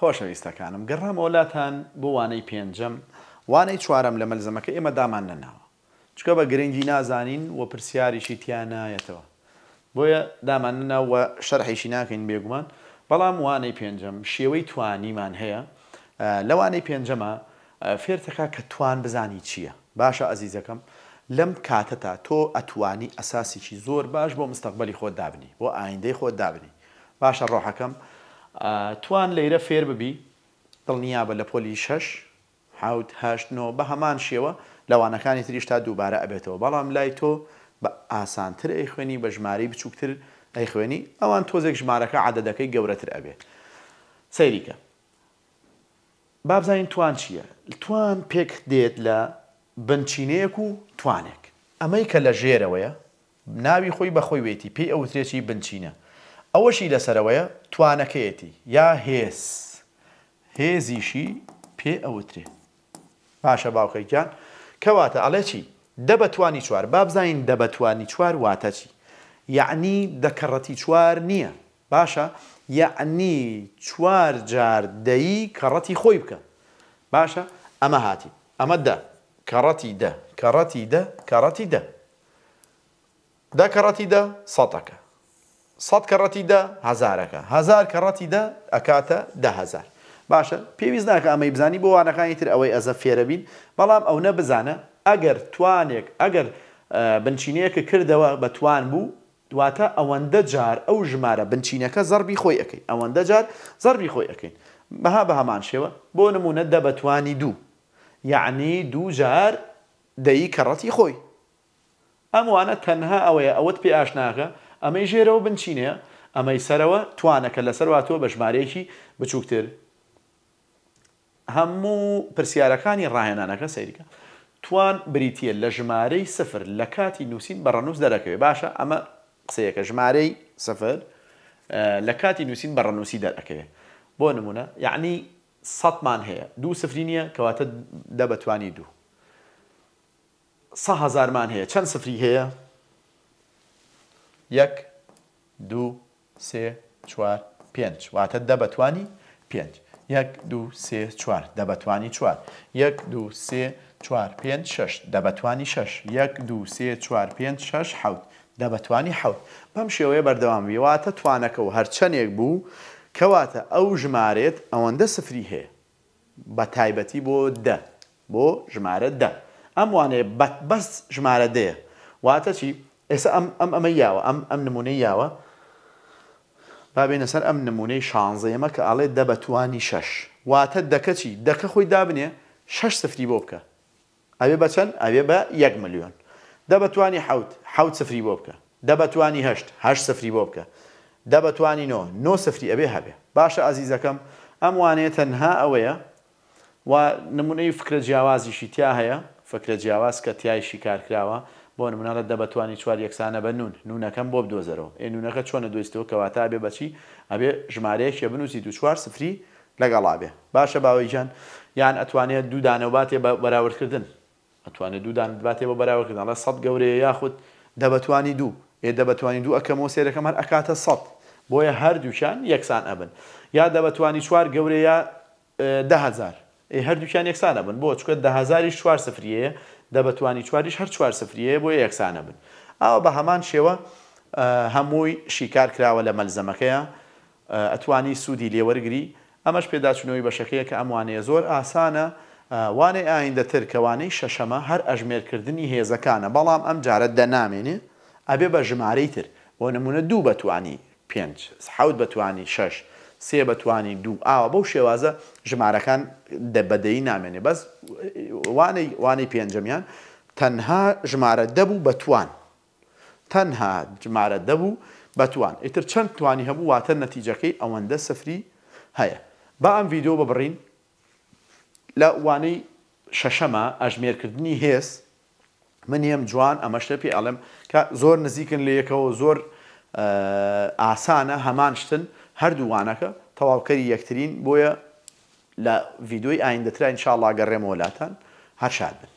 خۆشەویستەکانم گەڕام وڵاتان بۆ وانەی پێنجەم وانەی چوارم لە مەلزەمەکە ئێمە دامان نەناوە چکە بە گرنگی نازانین و پرسیاریشی تیانایەتەوە بۆیە دامان نەناوە شەرحیشی ناکەین بێگومان بەڵام وانەی پێنجەم شێوەی توانیمان هەیە لەوانەی پێنجەمە فێرتەکە کە توان بزانی چییە باشە ئەزیزەکەم لەم کاتەتا تۆ ئەتوانی ئەساسیی زۆر باش بۆ مستەقبلی خۆت دابنی بۆ ئایندەی خۆت دابنی باشە ڕۆحەکەم توان لەیرە فێر ببی دڵنیا بە لە پۆلی شش حوتهشتەوە بە هەمان شێوە لەوانەکانی تریش تا دووبارە ئەبێتەوە بەڵام لای تۆ بە ئاسانتر ئەی خوێنی بە ژماری بچووکتر ئەی خوێنی ئەوان تۆزێک ژمارەکە عادەکەی گەورەتر ئەبێ سەیریکە بابزانین توان چییە توان پێک دێت لە بنچینەیەک و توانێک ئەمەی کە لە ژێرەوەیە ناوی خۆی بەخۆی وێتی پێی ئەوترێکی بنچینە ئەوەشی لەسەرەوەیە توانەکەیەتی یا هێز هێزیشی پێ ئەوترێ پاشە باوکەیان کەواتە ئەڵێ چی دەبەتوانی چوار بابزین دەبەتوانی چوار واتە چی یعنی دەکەڕەتی چوار نییە باشە یعنی چوار جار دەیی کەڕەتی خۆی بکە باشە ئەمە هاتی ئەمە دە کەڕەتی دە کەڕەتی دە کەڕەتی دە دەکەڕەتی دە سەتەکە سەد کەڕەتی دە هزارەکە هزار کەڕەتی دە ئەکاتە دههزار باشە پێویست ناکە ئەمەی بزانی بۆ وانەکانی تر ئەوەی ئەزە فێرەبین بەڵام ئەو نە بزانە ئەگەر توانێک ئەگەر بنچینەیەکە کردەوە بەتوان بوو دواتە ئەوەندە جار ئەو ژمارە بنچینەکە زەربی خۆی ئەەکەین ئەوەندە جار زەربی خۆی ئەەکەین بەها بە هەمان شێوە بۆ نمونە دە بەتوانی دوو یعنی دوو جار دەی کەڕەتی خۆی ئەموانە تەنها ئەوەیە ئەوەت پێ ئاشناکە ئەمەی ژێرەوە بنچینەیە ئەمەی سەرەوە توانەکە لەسەر واتوە بە ژمارەیەکی بچووکتر هەموو پرسیارەکانی ڕاهێنانەکە سەیریکە توان بریتە لە ژمارەی سفر لە کاتی نووسین بەڕەنووس دەرەکەوێ باشە ئەمە قسەیەکە ژمارەی سفر لە کاتی نووسین بەڕەنووسی دەرەکەوێ بۆ نمونە یعنی سەمان هەیە دوو سفری نییە کەواتە دەبتوانی دوو سەهزارمان هەیە چەند سفری هەیە یەک دوو سێ چوار پێنج واتە دەبتوانی پێنج یەک دوو سێ چوار دەبتوانی چوار یەک دوو سێ چوار پێنج شش دەبتوانی شش یەک دوو سێ چوار پێنج شش حوت دەبتوانی حوت بەم شێوەیە بەردەوامی واتە توانەکە و هەرچەندێک بوو کەواتە ئەو ژمارێت ئەوەندە سفری هەیە بە تایبەتی بۆ دە بۆ ژمارە دە ئەم وانەیە بەس ژمارە دەیە واتە چی ئێستا ئەم ئەم ئەمە یاوە ئەم ئەم نمونەی یاوە بابێنە سەر ئەم نمونەی شانزەیەمە کە ئاڵێ دەبەتوانی شەش واتە دەکە چی دەکە خۆی دابنێ شش سفری بۆ بکە ئەوێ بەچەند ئەوێ بە یەک ملیۆن دەبەتوانی حوت حوت سفری بۆ بکە دەبەتوانی هەشت هەشت سفری بۆ بکە دەبەتوانی نۆ نۆ سفری ئەبێ هەبێ باشە ئازیزەکەم ئەم وانەیە تەنها ئەوەیە و نمونەی فکرە جیاوازیشی تیا هەیە فکرە جیاواز کە تیایشی کارکراوە بۆ نموناڵت دەبتوانی چوار یەکسانە بە نون نونەکەم بۆ بدۆزەرەوە ئێنونەکە چۆنە دوستەوە کەواتا بێ بەچی ئەبێ ژمارەیەکێ بنووسی دو چوار سفری لەگەڵا بێ باشە باوەیجان یان ئەتوانێت دوودانەوباتێ بە بەراوردکردن ئەتوانێت دوودان باتێ بە بەراوردکردن لە سەد گەورەیە یاخود دەبتوانی دوو ئێ دەبتوانی دوو ئەەکەمەوە سێرەکەم هەر ئەکاتە سەد بۆیە هەردووشان یەکسان ئەبن یا دەبتوانی چوار گەورەیە دههزار هەردووشان یەکسانە بن بۆ چکە دههزاری چوار سفریەیە دەبتوانی چواریش هەر چوار سفریەیە بۆ یەکسانە بن ئەو بە هەمان شێوە هەمووی شیکار کراوە لە مەلزەمەکەیە ئەتوانی سوودی لێوەرگری ئەمەش پێداچنەوەی بەشەکەیە کە ئەموانەیە زۆر ئاسانە وانەی ئایندەتر کەوانەی شەشەمە هەر ئەژمێرکردنی هێزەکانە بەڵام ئەم جارە دەنامێنێ ئەبێ بە ژمارەی تر بۆ نمونە دوو بەتوانی پێنج حوت بەتوانی شش سێ بەتوانی دوو ئاوە بەو شێوازە ژمارەکان دەبەدەی نامێنێ بەس وانەی وانەی پێنجەمیان تەنها ژمارە دەبوو بەتوان تەنها ژمارە دەبوو بەتوان ئیتر چەند توانی هەبوو واتە نەتیجەکەی ئەوەندە سفری هەیە با ئەم ڤیددیو ببڕین لە وانەی شەشەمە ئەژمێرکردنی هێز منیم جوان ئەمەشتە پێ ئەڵم کە زۆر نزیکن لە یەکەوە زۆر ئاسانە هەمان شتن هەردووانەکە تەواوکەری یەکترین بۆیە لە ڤیددیوی ئایندەترا انشاءڵ گەڕێمەوەلاتان هەرشاد بن